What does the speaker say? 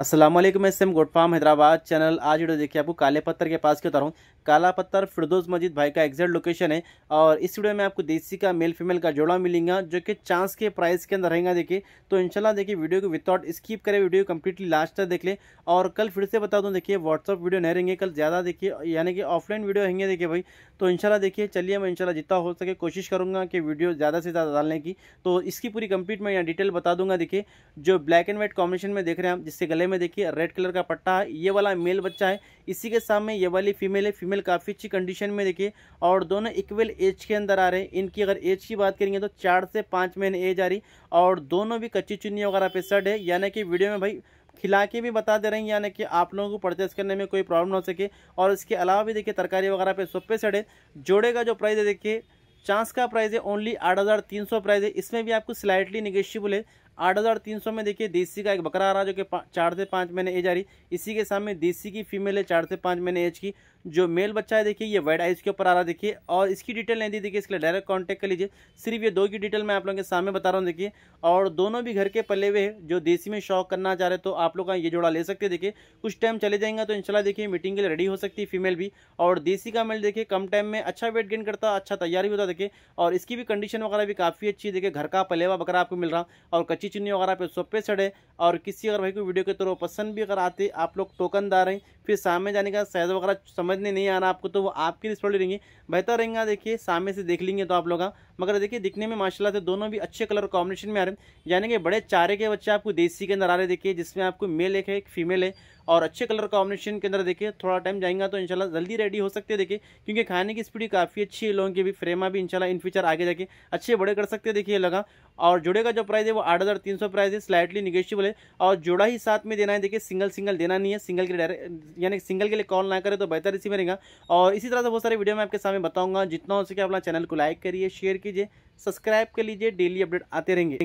असलम मैं sim farm Hyderabad channel आज video देखिए आपको काले पत्थर के पास के हूँ काला पत्थर फिरदोज मजिद भाई का एग्जैक्ट लोकेशन है और इस वीडियो में आपको देसी का मेल फीमेल का जोड़ा मिलेगा जो कि चांस के प्राइस के अंदर रहेगा देखिए तो इंशाल्लाह देखिए वीडियो को विदाउट स्किप करें वीडियो कम्प्लीटली लास्ट तक देख ले और कल फिर से बता दूँ देखिए व्हाट्सअप वीडियो नहीं रहेंगे कल ज़्यादा देखिए यानी कि ऑफलाइन वीडियो रहेंगे देखिए भाई तो इनशाला देखिए चलिए मैं इनशाला जितना हो सके कोशिश करूँगा कि वीडियो ज़्यादा से ज़्यादा डालने की तो इसकी पूरी कम्प्लीट मैं यहाँ डिटेल बता दूंगा देखिए जो ब्लैक एंड व्हाइट कॉम्बिनेशन में देख रहे हैं आप जिससे गले में देखिए रेड कलर का पट्टा है ये वाला मेल बच्चा है इसी के सामने ये वाली फीमेल है फीमेल काफ़ी अच्छी कंडीशन में देखिए और दोनों इक्वल एज के अंदर आ रहे हैं इनकी अगर एज की बात करेंगे तो चार से पाँच महीने एज आ रही और दोनों भी कच्ची चुनी वगैरह पे सड है यानी कि वीडियो में भाई खिला के भी बता दे रहे हैं यानी कि आप लोगों को परचेस करने में कोई प्रॉब्लम हो सके और इसके अलावा भी देखिए तरकारी वगैरह पे सब पे सड़े जोड़े का जो प्राइस है देखिए चांस का प्राइस है ओनली आठ हज़ार तीन सौ प्राइस है इसमें भी आपको स्लाइटली निगेशियबल है आठ हज़ार तीन सौ में देखिए देसी का एक बकरा आ रहा है जो कि चार से पाँच महीने एज आ रही इसी के सामने देसी की फीमेल है चार से पाँच महीने एज की जो मेल बच्चा है देखिए ये वाइट आइज के ऊपर आ रहा देखिए और इसकी डिटेल नहीं दी देखिए इसके लिए डायरेक्ट कॉन्टैक्ट कर लीजिए सिर्फ ये दो की डिटेल मैं आप लोगों के सामने बता रहा हूँ देखिए और दोनों भी घर के पले हुए हैं जो देसी में शौक करना चाह रहे तो आप लोग का ये जोड़ा ले सकते देखिए कुछ टाइम चले जाएंगे तो इनशाला देखिए मीटिंग के लिए रेडी हो सकती है फीमेल भी और देसी का मेल देखिए कम टाइम में अच्छा वेट गेन करता अच्छा तैयारी होता देखिए और इसकी भी कंडीशन वगैरह भी काफ़ी अच्छी देखिए घर का पलेवा बकरा आपको मिल रहा और कच्ची अच्छी चुनी वगैरह पे सब पे चढ़े और किसी अगर भाई को वीडियो के पर पसंद भी अगर आते आप लोग टोकन दा रहे हैं फिर सामने जाने का शायद वगैरह समझने नहीं आ रहा आपको तो वो आपकी रिस्पॉन्डी रहेंगे बेहतर रहेंगे देखिए सामने से देख लेंगे तो आप लोग हाँ। मगर देखिए दिखने में माशाला से दोनों भी अच्छे कलर कॉम्बिनेशन में आ रहे हैं यानी कि बड़े चारे के बच्चे आपको देसी के अंदर आ रहे देखिए जिसमें आपको मेल एक है एक फीमेल है और अच्छे कलर कॉम्बिनेशन के अंदर देखिए थोड़ा टाइम जाएगा तो इनशाला जल्दी रेडी हो सकते हैं देखिए क्योंकि खाने की स्पीड काफ़ी अच्छी है लोगों की भी फ्रेमा भी इनशाला इन फ्यूचर आगे जाके अच्छे बड़े कर सकते हैं देखिए लगा और जुड़े का जो प्राइस है वो आठ हज़ार तीन सौ प्राइस है स्लाइटली निगेशियबल है और जुड़ा ही साथ में देना है देखिए सिंगल सिंगल देना नहीं है सिंगल के डायरेक्ट यानी सिंगल के लिए कॉल ना करें तो बेहतर इसी रहेगा और इसी तरह से बहुत सारे वीडियो मैं आपके सामने बताऊंगा जितना हो सके अपना चैनल को लाइक करिए शेयर कीजिए सब्सक्राइब कर लीजिए डेली अपडेट आते रहेंगे